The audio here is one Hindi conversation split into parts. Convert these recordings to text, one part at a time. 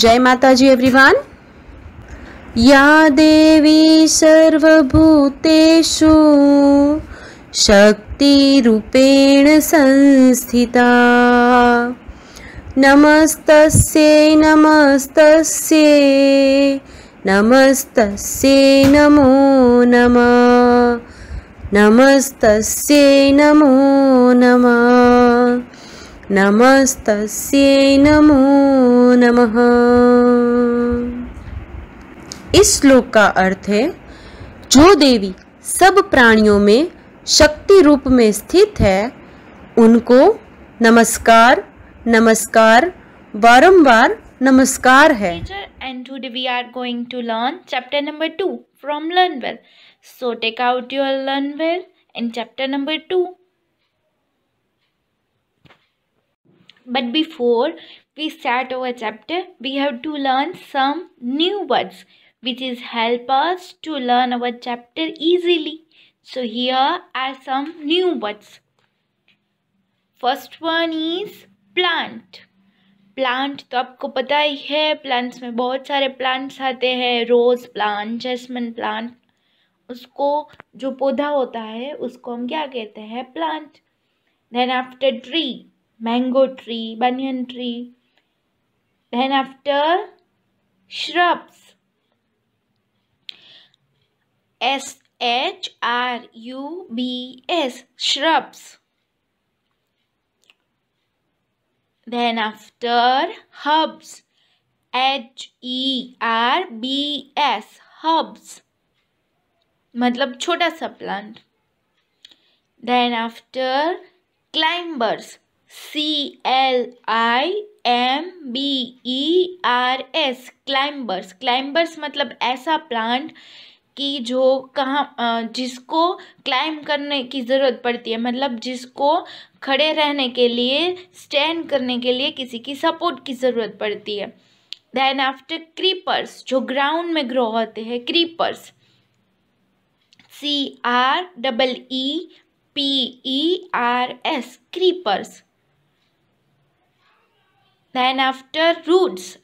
जय माता जी एवरीवन या देवी सर्वभूतेषु शक्ति रूपेण संस्थिता नमस्तस्य नमस्तस्य नमस्तस्य नमो नमः नमस्तस्य नमो नमः नमस्त नमो नमः इस श्लोक का अर्थ है जो देवी सब प्राणियों में शक्ति रूप में स्थित है उनको नमस्कार नमस्कार बारंबार नमस्कार है and we are going to learn chapter number two from learn well so take out your learn well in chapter number two But before we start our chapter, we have to learn some new words which is help us to learn our chapter easily. So here are some new words. first one is plant plant तो आपको पता ही है प्लांट्स में बहुत सारे प्लांट्स आते हैं रोज़ प्लांट जैसमिन प्लांट उसको जो पौधा होता है उसको हम क्या कहते हैं plant then after tree mango tree, banyan tree. Then after shrubs. S H R U B S shrubs. Then after herbs. H E R B S herbs. मतलब छोटा सा plant then after climbers C L I M B E R S climbers climbers मतलब ऐसा प्लांट कि जो कहाँ जिसको क्लाइम करने की ज़रूरत पड़ती है मतलब जिसको खड़े रहने के लिए स्टैंड करने के लिए किसी की सपोर्ट की ज़रूरत पड़ती है देन आफ्टर क्रीपर्स जो ग्राउंड में ग्रो होते हैं creepers C R double E P E R S creepers Then after roots,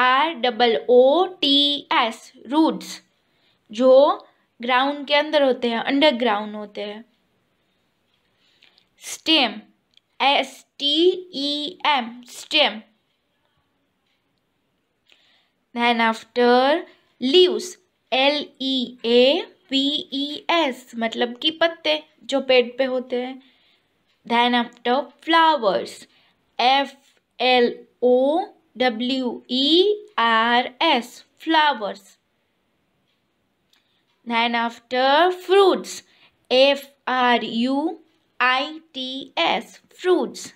R double O T S roots जो ग्राउंड के अंदर होते हैं अंडरग्राउंड होते हैं stem S T E M stem then after leaves L E A P E S मतलब कि पत्ते जो पेड़ पे होते हैं then after flowers F L O W E R S flowers then after fruits F R U I T S fruits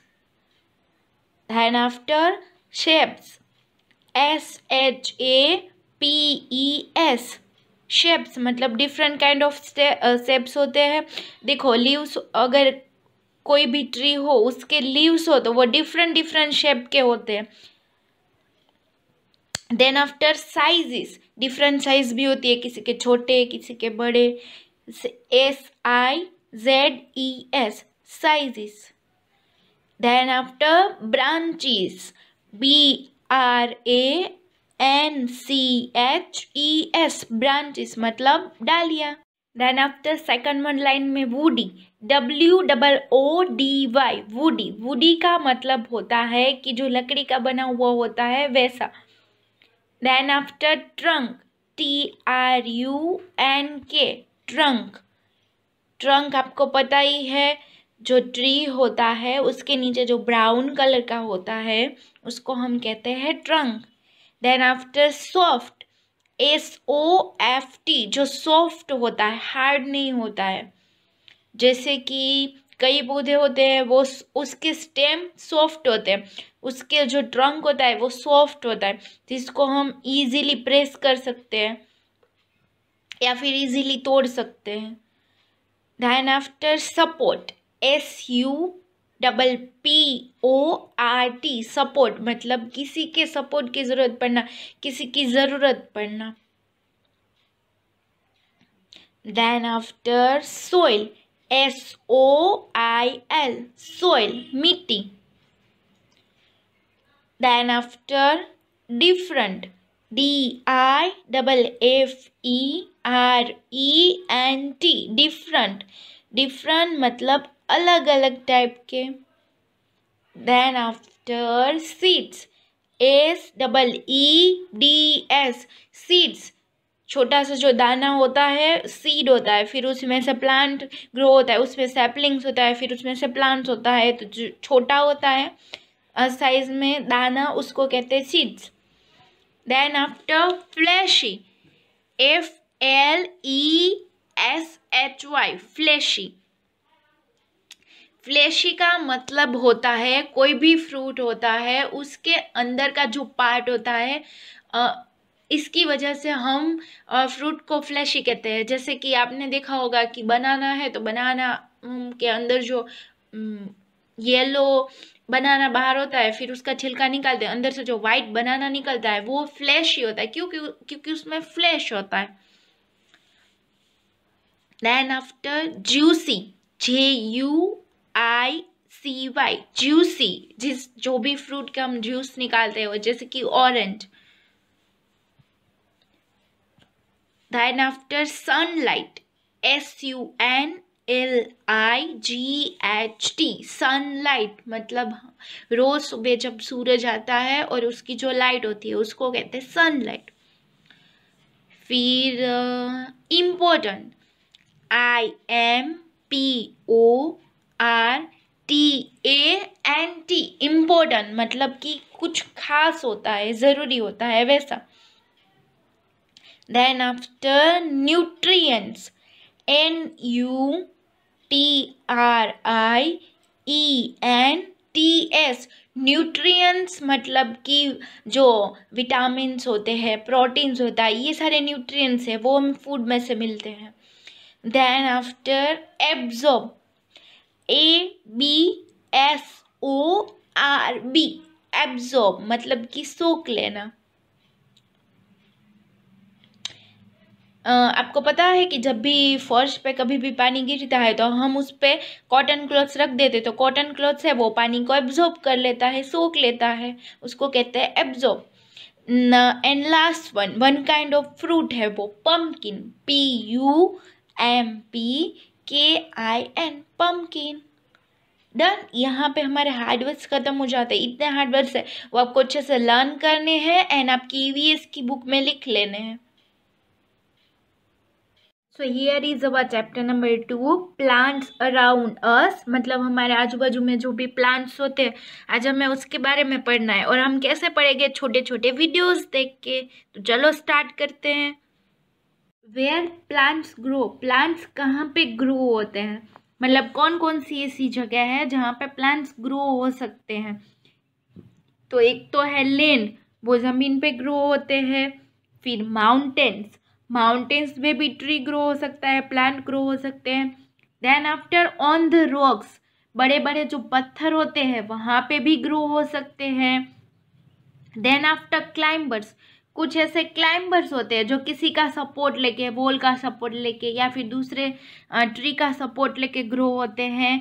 then after shapes S H A P E S shapes मतलब डिफरेंट काइंड ऑफ शेप्स होते हैं देखो लीव्स अगर कोई भी ट्री हो उसके लीव्स हो तो वो डिफरेंट डिफरेंट शेप के होते हैं then after sizes different size भी होती है किसी के छोटे किसी के बड़े S I Z E S sizes then after branches B R A N C H E S branches मतलब डालिया then after second one line में woody W double O D Y woody woody का मतलब होता है कि जो लकड़ी का बना हुआ होता है वैसा then after trunk T R U N K trunk trunk आपको पता ही है जो ट्री होता है उसके नीचे जो ब्राउन कलर का होता है उसको हम कहते हैं trunk then after soft S O F T जो सॉफ्ट होता है हार्ड नहीं होता है जैसे कि कई पौधे होते हैं वो उसके स्टेम सॉफ्ट होते हैं उसके जो ट्रंक होता है वो सॉफ्ट होता है जिसको हम इजीली प्रेस कर सकते हैं या फिर इजीली तोड़ सकते हैं then after support S U double P O R T support मतलब किसी के सपोर्ट की ज़रूरत पड़ना किसी की ज़रूरत पड़ना then after soil S O I L soil मिट्टी then after different d i double f e r e n t different different मतलब अलग अलग टाइप के then after seeds s double e d s seeds छोटा सा जो दाना होता है सीड होता है फिर उसमें से प्लांट ग्रो होता है उसमें सेपलिंग्स होता है फिर उसमें से प्लांट्स होता है तो जो छोटा होता है साइज में दाना उसको कहते हैं seeds then after fleshy F L E S H Y fleshy fleshy का मतलब होता है कोई भी फ्रूट होता है उसके अंदर का जो पार्ट होता है इसकी वजह से हम फ्रूट को फ्लैशी कहते हैं जैसे कि आपने देखा होगा कि बनाना है तो बनाना के अंदर जो येलो बनाना बाहर होता है फिर उसका छिलका निकालते हैं अंदर से जो वाइट बनाना निकलता है वो फ्लैश ही होता है क्यों क्योंकि उसमें फ्लैश होता है then after juicy J U I C Y juicy जिस जो भी फ्रूट का हम जूस निकालते हैं जैसे कि orange then after sunlight S U N L I G H T light मतलब रोज सुबह जब सूरज आता है और उसकी जो लाइट होती है उसको कहते हैं सनलाइट फिर important I M P O R T A N T important मतलब कि कुछ खास होता है ज़रूरी होता है वैसा Then after nutrients. N U T R I E N T S nutrients मतलब कि जो विटामिन्स होते हैं प्रोटीन्स होता है ये सारे न्यूट्रिएंट्स हैं वो हम फूड में से मिलते हैं then after absorb A B S O R B absorb मतलब कि सोख लेना आपको पता है कि जब भी फर्श पे कभी भी पानी गिरता है तो हम उस पर कॉटन क्लॉथ्स रख देते तो कॉटन क्लॉथ्स है वो पानी को एब्जॉर्ब कर लेता है सोख लेता है उसको कहते हैं absorb and last one one kind of fruit है वो pumpkin P U M P K I N pumpkin done यहाँ पे हमारे हार्डवर्ड्स ख़त्म हो जाते हैं इतने हार्डवर्ड्स है वो आपको अच्छे से लर्न करने हैं एंड आपकी ई की बुक में लिख लेने हैं so here is our chapter number two plants around us मतलब हमारे आजू बाजू में जो भी प्लांट्स होते हैं आज हमें उसके बारे में पढ़ना है और हम कैसे पढ़ेंगे छोटे छोटे वीडियोस देख के तो चलो स्टार्ट करते हैं वेयर प्लांट्स ग्रो प्लांट्स कहाँ पे ग्रो होते हैं मतलब कौन कौन सी ऐसी जगह है जहाँ पे प्लांट्स ग्रो हो सकते हैं तो एक तो है लेन वो ज़मीन पे ग्रो होते हैं फिर माउंटेन्स माउंटेन्स में भी ट्री ग्रो हो सकता है प्लांट ग्रो हो सकते हैं then after on the rocks बड़े बड़े जो पत्थर होते हैं वहाँ पे भी ग्रो हो सकते हैं देन आफ्टर क्लाइंबर्स कुछ ऐसे क्लाइंबर्स होते हैं जो किसी का सपोर्ट लेके वॉल का सपोर्ट लेके या फिर दूसरे ट्री का सपोर्ट लेके ग्रो होते हैं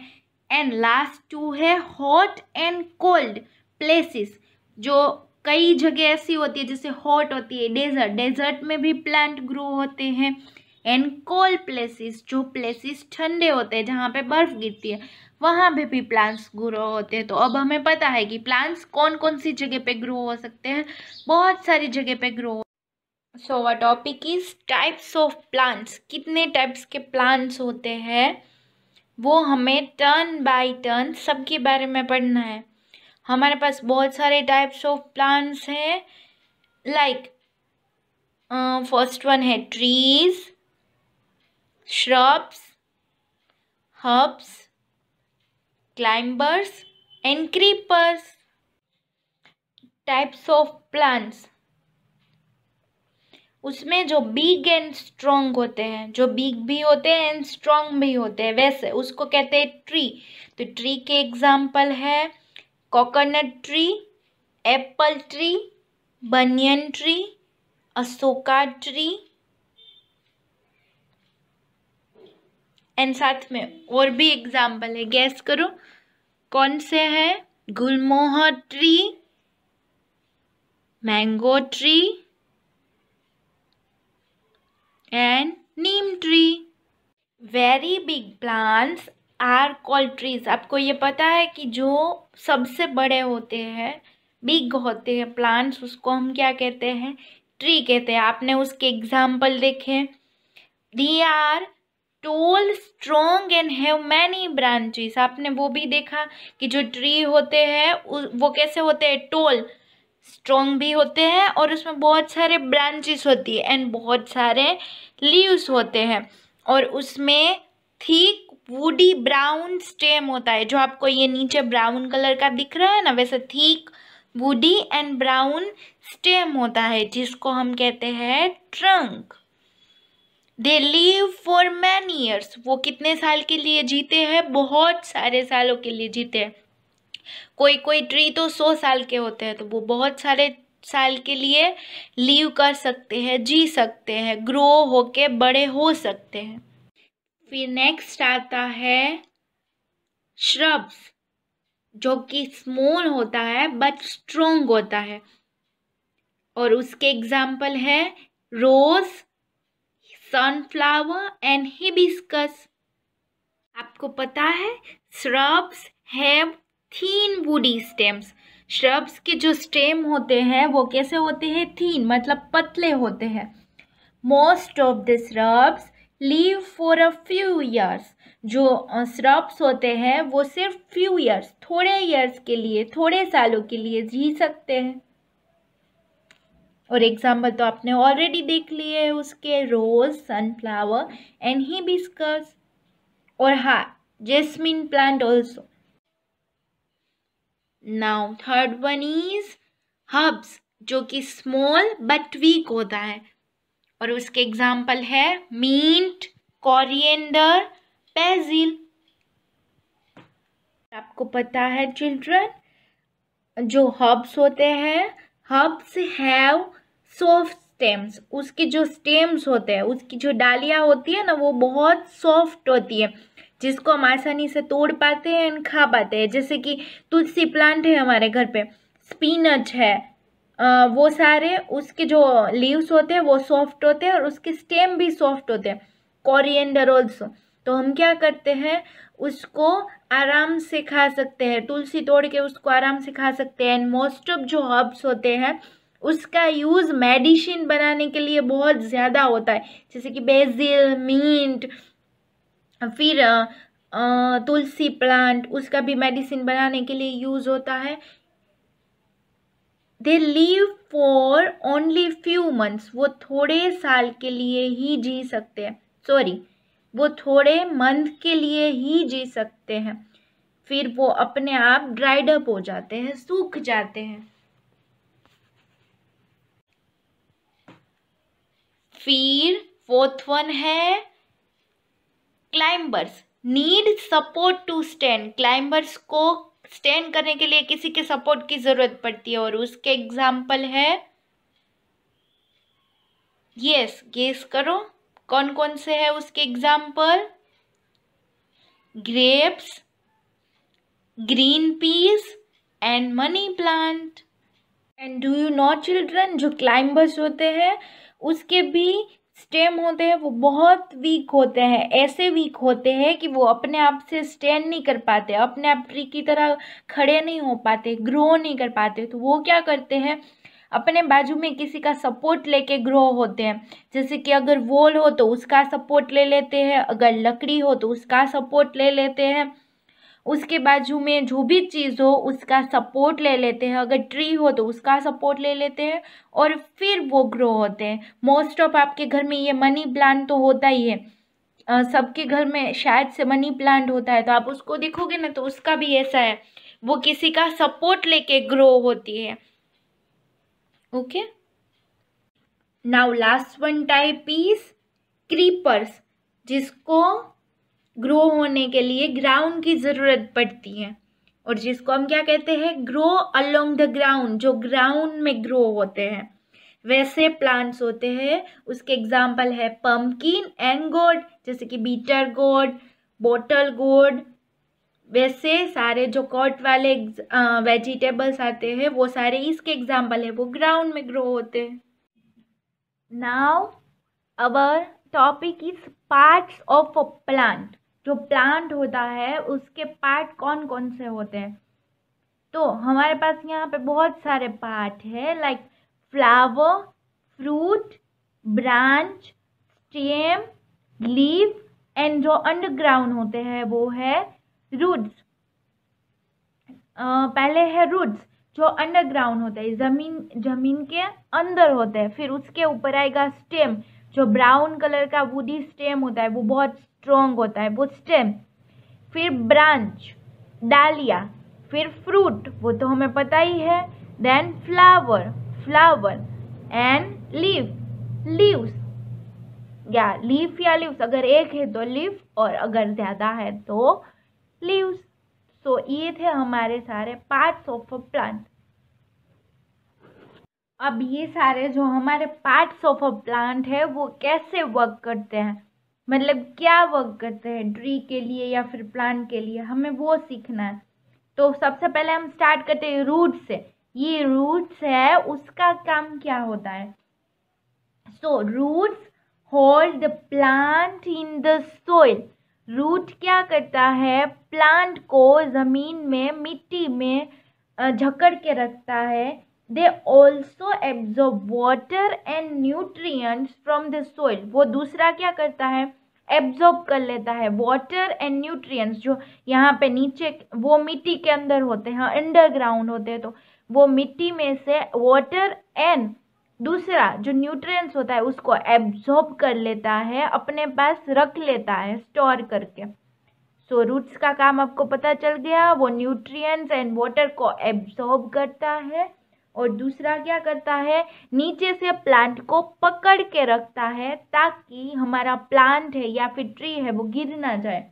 एंड लास्ट टू है हॉट एंड कोल्ड प्लेसेस जो कई जगह ऐसी होती है जैसे हॉट होती है डेजर्ट डेजर्ट में भी प्लांट ग्रो होते हैं एंड कोल्ड प्लेसेस जो प्लेसेस ठंडे होते हैं जहाँ पे बर्फ़ गिरती है वहाँ पे भी प्लांट्स ग्रो होते हैं तो अब हमें पता है कि प्लांट्स कौन कौन सी जगह पे ग्रो हो सकते हैं बहुत सारी जगह पे grow so the topic is types of plants कितने टाइप्स के प्लांट्स होते हैं वो हमें टर्न बाई टर्न सबके बारे में पढ़ना है हमारे पास बहुत सारे टाइप्स ऑफ प्लांट्स हैं लाइक फर्स्ट वन है trees shrubs herbs climbers and creepers types of plants उसमें जो बिग एंड स्ट्रोंग होते हैं जो बिग भी होते हैं एंड स्ट्रोंग भी होते हैं वैसे उसको कहते हैं ट्री तो ट्री के एग्जाम्पल है coconut tree apple tree banyan tree Ashoka tree and साथ में और भी एग्जाम्पल है गैस करो कौन से है gulmohar tree mango tree and neem tree very big plants are call trees आपको ये पता है कि जो सबसे बड़े होते हैं बिग होते हैं प्लांट्स उसको हम क्या कहते हैं ट्री कहते हैं आपने उसके एग्जाम्पल देखे they are tall strong and have many branches आपने वो भी देखा कि जो ट्री होते हैं वो कैसे होते हैं टोल स्ट्रोंग भी होते हैं और उसमें बहुत सारे ब्रांचेस होती है एंड बहुत सारे लीव्स होते हैं और उसमें थीक वुडी ब्राउन स्टेम होता है जो आपको ये नीचे ब्राउन कलर का दिख रहा है ना वैसे thick woody and brown stem होता है जिसको हम कहते हैं trunk they live for many years वो कितने साल के लिए जीते हैं बहुत सारे सालों के लिए जीते हैं कोई कोई ट्री तो सौ साल के होते हैं तो वो बहुत सारे साल के लिए लीव कर सकते हैं जी सकते हैं ग्रो होके बड़े हो सकते हैं फिर नेक्स्ट आता है श्रब्स जो कि स्मॉल होता है बट स्ट्रोंग होता है और उसके एग्जाम्पल है रोज सनफ्लावर एंड हिबिस्कस आपको पता है shrubs have thin woody stems shrubs के जो स्टेम होते हैं वो कैसे होते हैं थीन मतलब पतले होते हैं most of the shrubs live for a few years जो श्रॉप्स होते हैं वो सिर्फ फ्यू ईयर्स थोड़े ईयर्स के लिए थोड़े सालों के लिए जी सकते हैं और एग्जाम्पल तो आपने ऑलरेडी देख लिए है उसके रोज़ सनफ्लावर एंड ही बिस्कस और हा jasmine plant also now third one is herbs जो कि स्मॉल बट वीक होता है और उसके एग्जाम्पल है मीट कोरिएंडर पेजिल आपको पता है चिल्ड्रन जो हर्ब्स होते हैं हर्ब्स हैव सॉफ्ट स्टेम्स उसके जो स्टेम्स होते हैं उसकी जो डालियाँ होती है ना वो बहुत सॉफ्ट होती है जिसको हम आसानी से तोड़ पाते हैं एंड खा पाते हैं जैसे कि तुलसी प्लांट है हमारे घर पे स्पिनच है वो सारे उसके जो लीव्स होते हैं वो सॉफ्ट होते हैं और उसके स्टेम भी सॉफ्ट होते हैं कोरिएंडर ऑल्सो तो हम क्या करते हैं उसको आराम से खा सकते हैं तुलसी तोड़ के उसको आराम से खा सकते हैं एंड मोस्ट ऑफ जो हर्ब्स होते हैं उसका यूज़ मेडिसिन बनाने के लिए बहुत ज़्यादा होता है जैसे कि बेजिल मीट फिर तुलसी प्लांट उसका भी मेडिसिन बनाने के लिए यूज़ होता है they live for only few months वो थोड़े साल के लिए ही जी सकते हैं सॉरी वो थोड़े मंथ के लिए ही जी सकते हैं फिर वो अपने आप ड्राइड अप हो जाते हैं सूख जाते हैं फिर फोर्थ वन है climbers need support to stand climbers को स्टैंड करने के लिए किसी के सपोर्ट की ज़रूरत पड़ती है और उसके एग्जाम्पल है यस गेस करो कौन कौन से है उसके example grapes green peas and money plant and do you know children जो क्लाइंबर्स होते हैं उसके भी स्टेम होते हैं वो बहुत वीक होते हैं ऐसे वीक होते हैं कि वो अपने आप से स्टैंड नहीं कर पाते अपने आप ट्री की तरह खड़े नहीं हो पाते ग्रो नहीं कर पाते तो वो क्या करते हैं अपने बाजू में किसी का सपोर्ट लेके ग्रो होते हैं जैसे कि अगर वॉल हो तो उसका सपोर्ट ले लेते हैं अगर लकड़ी हो तो उसका सपोर्ट ले लेते हैं उसके बाजू में जो भी चीज़ हो उसका सपोर्ट ले लेते हैं अगर ट्री हो तो उसका सपोर्ट ले लेते हैं और फिर वो ग्रो होते हैं मोस्ट ऑफ आपके घर में ये मनी प्लांट तो होता ही है सबके घर में शायद से मनी प्लांट होता है तो आप उसको देखोगे ना तो उसका भी ऐसा है वो किसी का सपोर्ट लेके ग्रो होती है okay now last one type is creepers जिसको ग्रो होने के लिए ग्राउंड की ज़रूरत पड़ती है और जिसको हम क्या कहते हैं ग्रो अलोंग द ग्राउंड जो ग्राउंड में ग्रो होते हैं वैसे प्लांट्स होते हैं उसके एग्जाम्पल है पम्पकिन एंग गोड जैसे कि बीटर गोड बोटल गोड वैसे सारे जो कॉट वाले वेजिटेबल्स आते हैं वो सारे इसके एग्जाम्पल है वो ग्राउंड में ग्रो होते हैं now our topic is parts of a plant जो प्लांट होता है उसके पार्ट कौन कौन से होते हैं तो हमारे पास यहाँ पे बहुत सारे पार्ट है like flower fruit branch stem leave and जो अंडरग्राउंड होते हैं वो है रूट्स पहले है रूट्स जो अंडरग्राउंड होते हैं ज़मीन जमीन के अंदर होते हैं फिर उसके ऊपर आएगा स्टेम जो ब्राउन कलर का वुडी स्टेम होता है वो बहुत स्ट्रोंग होता है वो स्टेम फिर ब्रांच डालिया फिर फ्रूट वो तो हमें पता ही है then flower flower and leave leaves या लीफ या लीव्स अगर एक है तो लीफ और अगर ज़्यादा है तो लीव्स सो so, ये थे हमारे सारे पार्ट्स ऑफ अ प्लांट अब ये सारे जो हमारे पार्ट्स ऑफ अ प्लांट है वो कैसे वर्क करते हैं मतलब क्या वर्क करते हैं ट्री के लिए या फिर प्लांट के लिए हमें वो सीखना है तो सबसे पहले हम स्टार्ट करते हैं रूट से ये रूट्स है उसका काम क्या होता है so roots hold the plant in the soil root क्या करता है प्लांट को ज़मीन में मिट्टी में झकड़ के रखता है they also absorb water and nutrients from the soil वो दूसरा क्या करता है एब्जॉर्ब कर लेता है वाटर एंड न्यूट्रिएंट्स जो यहाँ पे नीचे वो मिट्टी के अंदर होते हैं अंडरग्राउंड होते हैं तो वो मिट्टी में से वाटर एंड दूसरा जो न्यूट्रिएंट्स होता है उसको एब्जॉर्ब कर लेता है अपने पास रख लेता है स्टोर करके सो so, रूट्स का काम आपको पता चल गया वो न्यूट्रिएंट्स एंड वाटर को एब्जॉर्ब करता है और दूसरा क्या करता है नीचे से प्लांट को पकड़ के रखता है ताकि हमारा प्लांट है या फिर ट्री है वो गिर ना जाए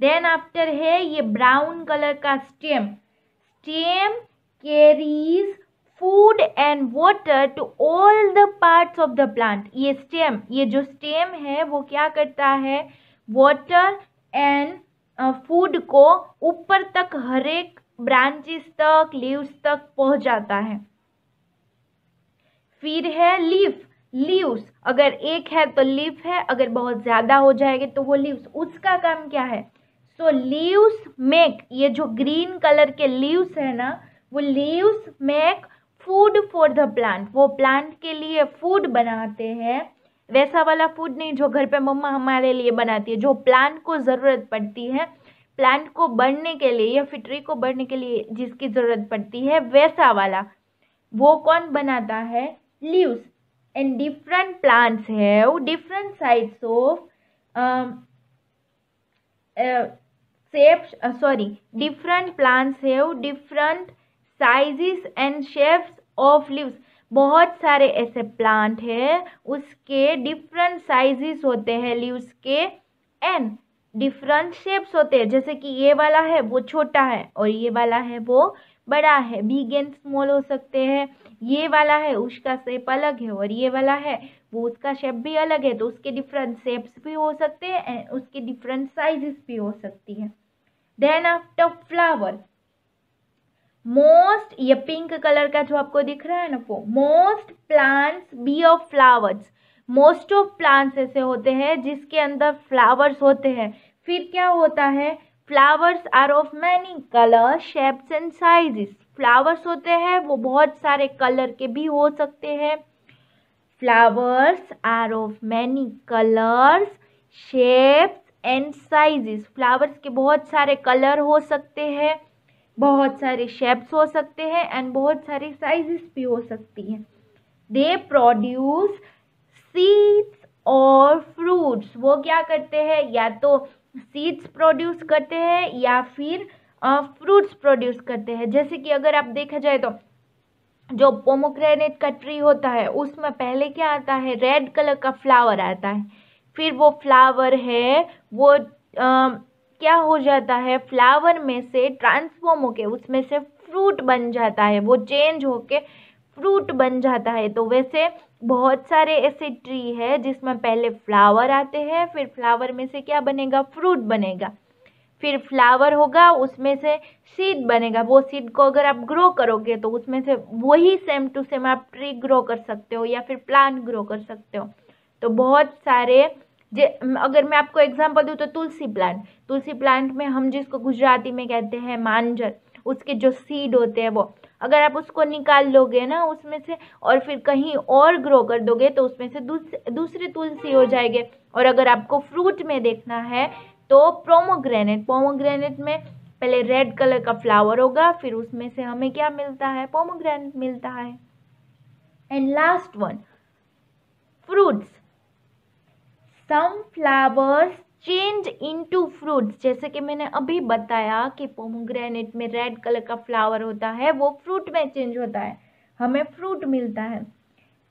देन आफ्टर है ये ब्राउन कलर का stem stem carries food and water to all the parts of the plant ये स्टेम ये जो स्टेम है वो क्या करता है वाटर एंड फूड को ऊपर तक हरेक ब्रांचेस तक लीव्स तक पहुंच जाता है फिर है लीफ लीव्स अगर एक है तो लीफ है अगर बहुत ज़्यादा हो जाएगी तो वो लीव्स उसका काम क्या है सो लीव्स मेक ये जो ग्रीन कलर के लीव्स है ना वो leaves make food for the plant वो प्लांट के लिए फूड बनाते हैं वैसा वाला फूड नहीं जो घर पे मम्मा हमारे लिए बनाती है जो प्लांट को ज़रूरत पड़ती है प्लांट को बढ़ने के लिए या फिटरी को बढ़ने के लिए जिसकी ज़रूरत पड़ती है वैसा वाला वो कौन बनाता है leaves and different plants have different sides of shapes sorry different plants है different different and shapes of leaves बहुत सारे ऐसे प्लांट हैं उसके डिफरेंट साइजेस होते हैं लीव्स के एंड डिफरेंट हम्म। शेप्स होते हैं जैसे कि ये वाला है वो छोटा है और ये वाला है वो बड़ा है बिग एंड स्मॉल हो सकते हैं ये वाला है उसका शेप अलग है और ये वाला है वो उसका शेप भी अलग है तो उसके डिफरेंट शेप्स भी हो सकते हैं एंड उसके डिफरेंट साइजेस भी हो सकती है देन आफ्टर फ्लावर मोस्ट ये पिंक कलर का जो आपको दिख रहा है ना वो most plants be of flowers most of plants ऐसे होते हैं जिसके अंदर फ्लावर्स होते हैं फिर क्या होता है flowers are of many colour shapes and sizes flowers होते हैं वो बहुत सारे कलर के भी हो सकते हैं flowers are of many colours shapes and sizes flowers के बहुत सारे कलर हो सकते हैं बहुत सारे शेप्स हो सकते हैं एंड बहुत सारे साइजेस भी हो सकती हैं दे प्रोड्यूस सीड्स और फ्रूट्स वो क्या करते हैं या तो सीड्स प्रोड्यूस करते हैं या फिर फ्रूट्स प्रोड्यूस करते हैं जैसे कि अगर आप देखा जाए तो जो पोमोग्रेनेट का ट्री होता है उसमें पहले क्या आता है रेड कलर का फ्लावर आता है फिर वो फ्लावर है वो आ, क्या हो जाता है फ्लावर में से ट्रांसफॉर्म होके उसमें से फ्रूट बन जाता है वो चेंज होके फ्रूट बन जाता है तो वैसे बहुत सारे ऐसे ट्री है जिसमें पहले फ्लावर आते हैं फिर फ्लावर में से क्या बनेगा फ्रूट बनेगा फिर फ्लावर होगा उसमें से सीड बनेगा वो सीड को अगर आप ग्रो करोगे तो उसमें से वही सेम टू सेम आप ट्री ग्रो कर सकते हो या फिर प्लांट ग्रो कर सकते हो तो बहुत सारे जे अगर मैं आपको एग्जांपल दूँ तो तुलसी प्लांट तुलसी प्लांट में हम जिसको गुजराती में कहते हैं मांजर उसके जो सीड होते हैं वो अगर आप उसको निकाल लोगे ना उसमें से और फिर कहीं और ग्रो कर दोगे तो उसमें से दूस, दूसरे तुलसी हो जाएंगे और अगर आपको फ्रूट में देखना है तो प्रोमोग्रेनेट प्रोमोग्रेनेट में पहले रेड कलर का फ्लावर होगा फिर उसमें से हमें क्या मिलता है पोमोग्रेनेट मिलता है and last one fruits some flowers change into fruits जैसे कि मैंने अभी बताया कि पोमोग्रेनेट में रेड कलर का फ्लावर होता है वो फ्रूट में चेंज होता है हमें फ्रूट मिलता है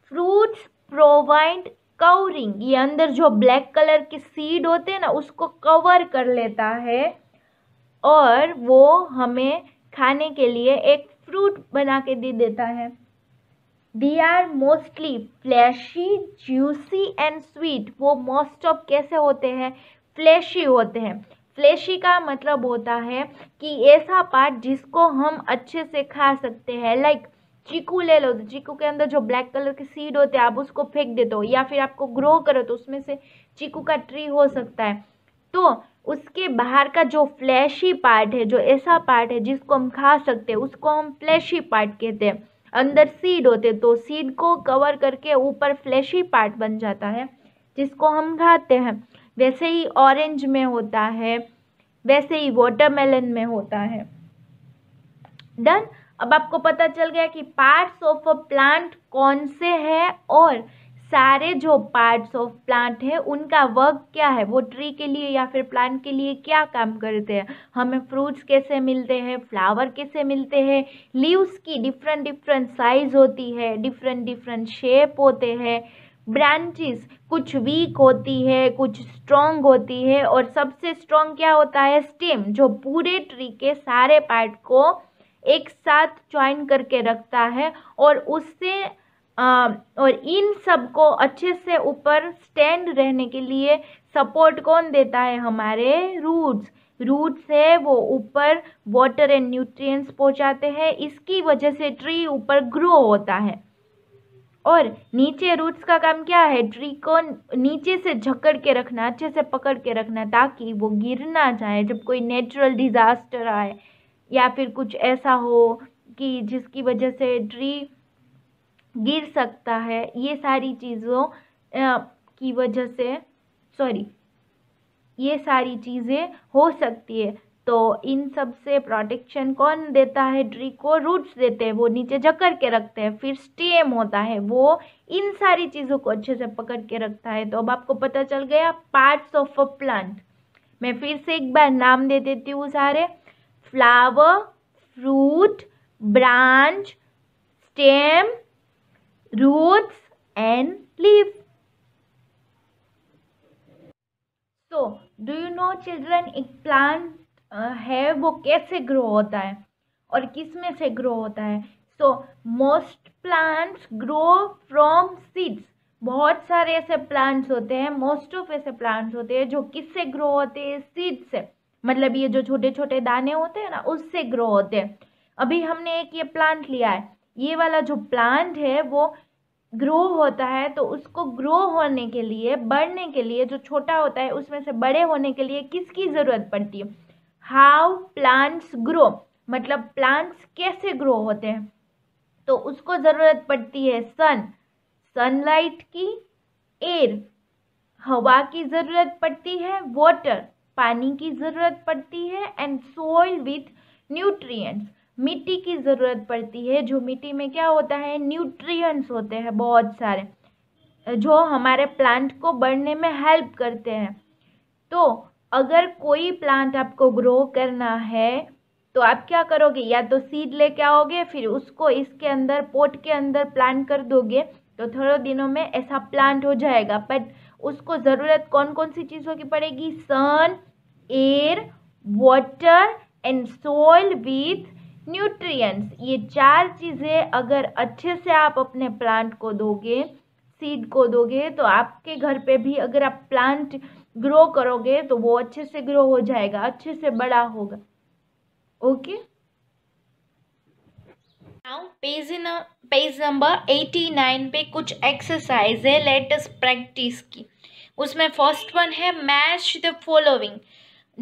फ्रूट्स प्रोवाइड कवरिंग ये अंदर जो ब्लैक कलर के सीड होते हैं ना उसको कवर कर लेता है और वो हमें खाने के लिए एक फ्रूट बना के दे देता है they are mostly fleshy juicy and sweet वो मोस्ट ऑफ कैसे होते हैं फ्लैशी होते हैं फ्लैशी का मतलब होता है कि ऐसा पार्ट जिसको हम अच्छे से खा सकते हैं लाइक चीकू ले लो तो चीकू के अंदर जो ब्लैक कलर के सीड होते हैं आप उसको फेंक देते हो या फिर आपको ग्रो करो तो उसमें से चीकू का ट्री हो सकता है तो उसके बाहर का जो फ्लैशी पार्ट है जो ऐसा पार्ट है जिसको हम खा सकते हैं उसको हम फ्लैशी पार्ट कहते हैं अंदर सीड होते तो सीड को कवर करके ऊपर फ्लैशी पार्ट बन जाता है जिसको हम खाते हैं वैसे ही ऑरेंज में होता है वैसे ही वाटरमेलन में होता है डन अब आपको पता चल गया कि पार्ट्स ऑफ अ प्लांट कौन से हैं और सारे जो पार्ट्स ऑफ प्लांट है उनका वर्क क्या है वो ट्री के लिए या फिर प्लांट के लिए क्या काम करते हैं हमें फ्रूट्स कैसे मिलते हैं फ्लावर कैसे मिलते हैं लीव्स की डिफरेंट डिफरेंट साइज होती है डिफरेंट डिफरेंट शेप होते हैं ब्रांचेस कुछ वीक होती है कुछ स्ट्रॉन्ग होती है और सबसे स्ट्रॉन्ग क्या होता है स्टेम जो पूरे ट्री के सारे पार्ट को एक साथ ज्वाइन करके रखता है और उससे आ, और इन सब को अच्छे से ऊपर स्टैंड रहने के लिए सपोर्ट कौन देता है हमारे रूट्स रूट्स है वो ऊपर वाटर एंड न्यूट्रिएंट्स पहुंचाते हैं इसकी वजह से ट्री ऊपर ग्रो होता है और नीचे रूट्स का काम क्या है ट्री को नीचे से झकड़ के रखना अच्छे से पकड़ के रखना ताकि वो गिर ना जाए जब कोई नेचुरल डिज़ास्टर आए या फिर कुछ ऐसा हो कि जिसकी वजह से ट्री गिर सकता है ये सारी चीज़ों की वजह से सॉरी ये सारी चीज़ें हो सकती है तो इन सब से प्रोटेक्शन कौन देता है ट्री को रूट्स देते हैं वो नीचे जकड़ के रखते हैं फिर स्टेम होता है वो इन सारी चीज़ों को अच्छे से पकड़ के रखता है तो अब आपको पता चल गया पार्ट्स ऑफ अ प्लांट मैं फिर से एक बार नाम दे देती हूँ सारे flower fruit branch stem roots and leaf so do you know children एक प्लांट है वो कैसे ग्रो होता है और किस में से ग्रो होता है so most plants grow from seeds बहुत सारे ऐसे प्लांट्स होते हैं मोस्ट ऑफ ऐसे प्लांट्स होते हैं जो किससे ग्रो होते हैं सीड्स से मतलब ये जो छोटे छोटे दाने होते हैं ना उससे ग्रो होते हैं अभी हमने एक ये प्लांट लिया है ये वाला जो प्लांट है वो ग्रो होता है तो उसको ग्रो होने के लिए बढ़ने के लिए जो छोटा होता है उसमें से बड़े होने के लिए किसकी ज़रूरत पड़ती है हाउ प्लांट्स ग्रो मतलब प्लांट्स कैसे ग्रो होते हैं तो उसको ज़रूरत पड़ती है सन सनलाइट की एयर हवा की ज़रूरत पड़ती है वाटर पानी की ज़रूरत पड़ती है एंड सोइल विथ न्यूट्रिएंट्स मिट्टी की ज़रूरत पड़ती है जो मिट्टी में क्या होता है न्यूट्रिएंट्स होते हैं बहुत सारे जो हमारे प्लांट को बढ़ने में हेल्प करते हैं तो अगर कोई प्लांट आपको ग्रो करना है तो आप क्या करोगे या तो सीड लेके आओगे फिर उसको इसके अंदर पोट के अंदर प्लांट कर दोगे तो थोड़े दिनों में ऐसा प्लांट हो जाएगा बट उसको ज़रूरत कौन कौन सी चीज़ों की पड़ेगी sun air water and soil with nutrients ये चार चीज़ें अगर अच्छे से आप अपने प्लांट को दोगे सीड को दोगे तो आपके घर पे भी अगर आप प्लांट ग्रो करोगे तो वो अच्छे से ग्रो हो जाएगा अच्छे से बड़ा होगा okay now page in page number eighty nine पे कुछ एक्सरसाइज है लेटेस्ट प्रैक्टिस की उसमें फर्स्ट वन है मैच द फॉलोइंग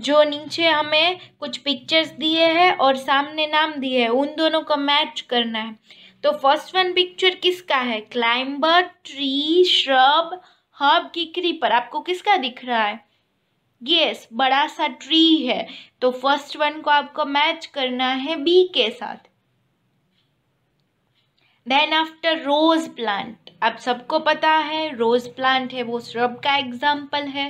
जो नीचे हमें कुछ पिक्चर्स दिए हैं और सामने नाम दिए हैं उन दोनों का मैच करना है तो फर्स्ट वन पिक्चर किसका है क्लाइंबर ट्री श्रब हर्ब की क्रीपर आपको किसका दिख रहा है यस yes, बड़ा सा ट्री है तो फर्स्ट वन को आपको मैच करना है बी के साथ देन आफ्टर रोज प्लांट आप सबको पता है रोज प्लांट है वो श्रब का एग्जाम्पल है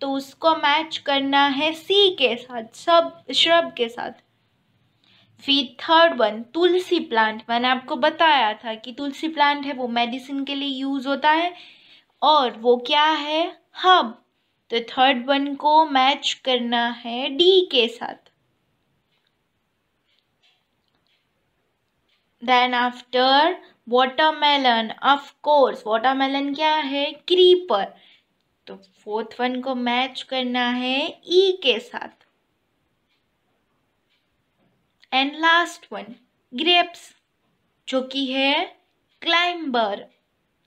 तो उसको मैच करना है सी के साथ सब श्रब के साथ फिर थर्ड वन तुलसी प्लांट मैंने आपको बताया था कि तुलसी प्लांट है वो मेडिसिन के लिए यूज़ होता है और वो क्या है हब तो थर्ड वन को मैच करना है डी के साथ then after watermelon of course watermelon क्या है क्रीपर तो फोर्थ वन को मैच करना है ई e के साथ एंड लास्ट वन ग्रेप्स जो कि है क्लाइंबर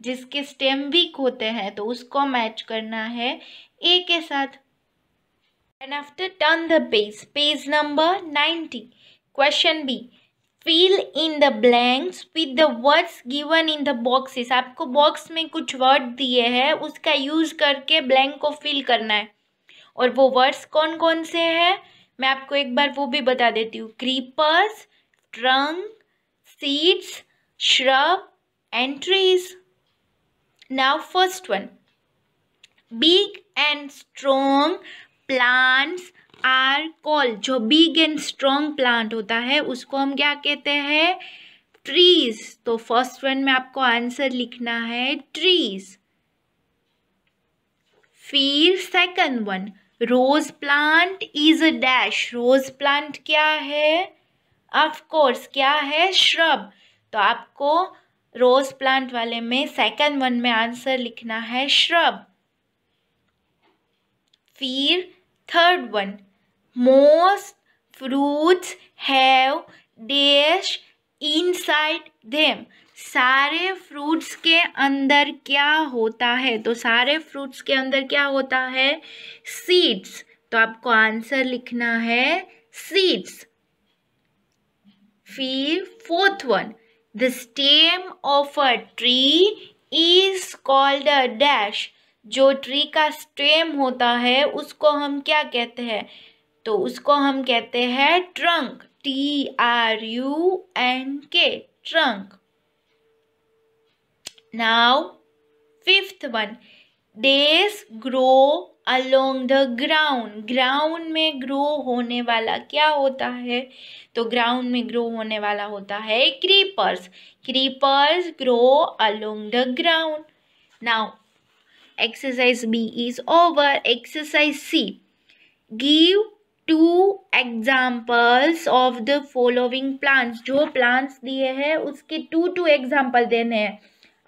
जिसके स्टेम वीक होते हैं तो उसको मैच करना है ए के साथ and after turn the page page number ninety question B fill in the blanks with the words given in the boxes आपको बॉक्स में कुछ वर्ड दिए हैं उसका यूज करके ब्लैंक को फिल करना है और वो वर्ड्स कौन कौन से हैं मैं आपको एक बार वो भी बता देती हूँ creepers trunk seeds shrub entries now first one big and strong plants are call जो बिग एंड स्ट्रॉन्ग प्लांट होता है उसको हम क्या कहते हैं ट्रीज तो फर्स्ट वन में आपको आंसर लिखना है ट्रीज फिर second one rose plant is a dash rose plant क्या है of course क्या है श्रब तो आपको रोज़ प्लांट वाले में सेकंड वन में आंसर लिखना है श्रब फिर third one most fruits have in inside them सारे फ्रूट्स के अंदर क्या होता है तो सारे फ्रूट्स के अंदर क्या होता है सीड्स तो आपको आंसर लिखना है सीड्स फिर fourth one the stem of a tree is called a dash. जो ट्री का स्टेम होता है उसको हम क्या कहते हैं तो उसको हम कहते हैं trunk T R U N K trunk now fifth one these grow along the ground ground में ग्रो होने वाला क्या होता है तो ग्राउंड में ग्रो होने वाला होता है creepers creepers grow along the ground now exercise B is over exercise C give two examples of the following plants जो प्लांट्स दिए हैं उसके टू टू एग्जाम्पल देने हैं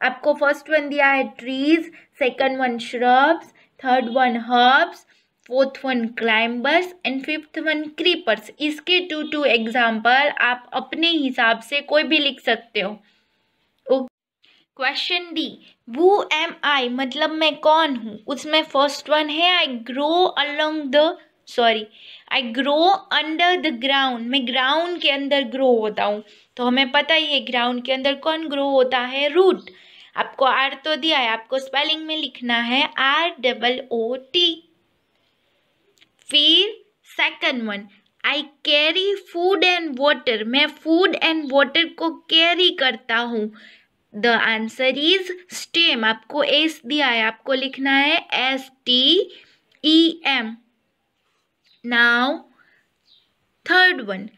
आपको फर्स्ट वन दिया है trees second one shrubs third one herbs fourth one climbers and fifth one creepers इसके टू टू एग्जाम्पल आप अपने हिसाब से कोई भी लिख सकते हो question D who am I मतलब मैं कौन हूँ उसमें फर्स्ट वन है I grow along the sorry I grow under the ground मैं ग्राउंड के अंदर ग्रो होता हूँ तो हमें पता ही है ग्राउंड के अंदर कौन ग्रो होता है रूट आपको आर तो दिया है आपको स्पेलिंग में लिखना है आर डबल ओ टी फिर second one I carry food and water मैं फूड एंड वाटर को कैरी करता हूँ द आंसर इज स्टेम आपको एस दिया है आपको लिखना है S T E M now third one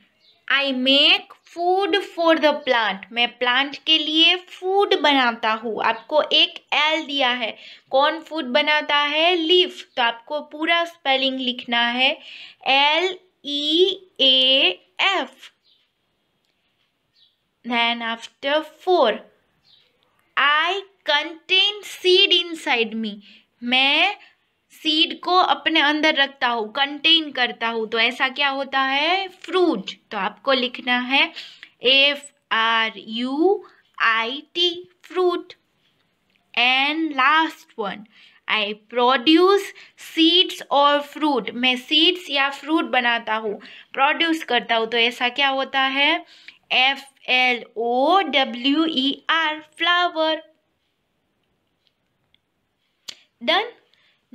I make food for the plant मैं प्लांट के लिए फूड बनाता हूँ आपको एक एल दिया है कौन फूड बनाता है लीफ तो आपको पूरा स्पेलिंग लिखना है L E A F then after I I contain seed inside me मैं सीड को अपने अंदर रखता हूँ कंटेन करता हूँ तो ऐसा क्या होता है फ्रूट तो आपको लिखना है F R U I T fruit and last one I produce seeds और फ्रूट मैं सीड्स या फ्रूट बनाता हूँ प्रोड्यूस करता हूँ तो ऐसा क्या होता है F L O W E R flower done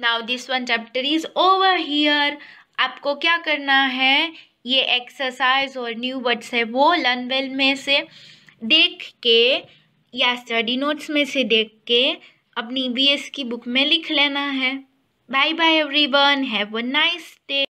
now this one chapter is over here आपको क्या करना है ये एक्सरसाइज और न्यू वर्ड्स है वो लनवेल में से देख के या स्टडी नोट्स में से देख के अपनी बीएस की बुक में लिख लेना है bye bye everyone have a nice day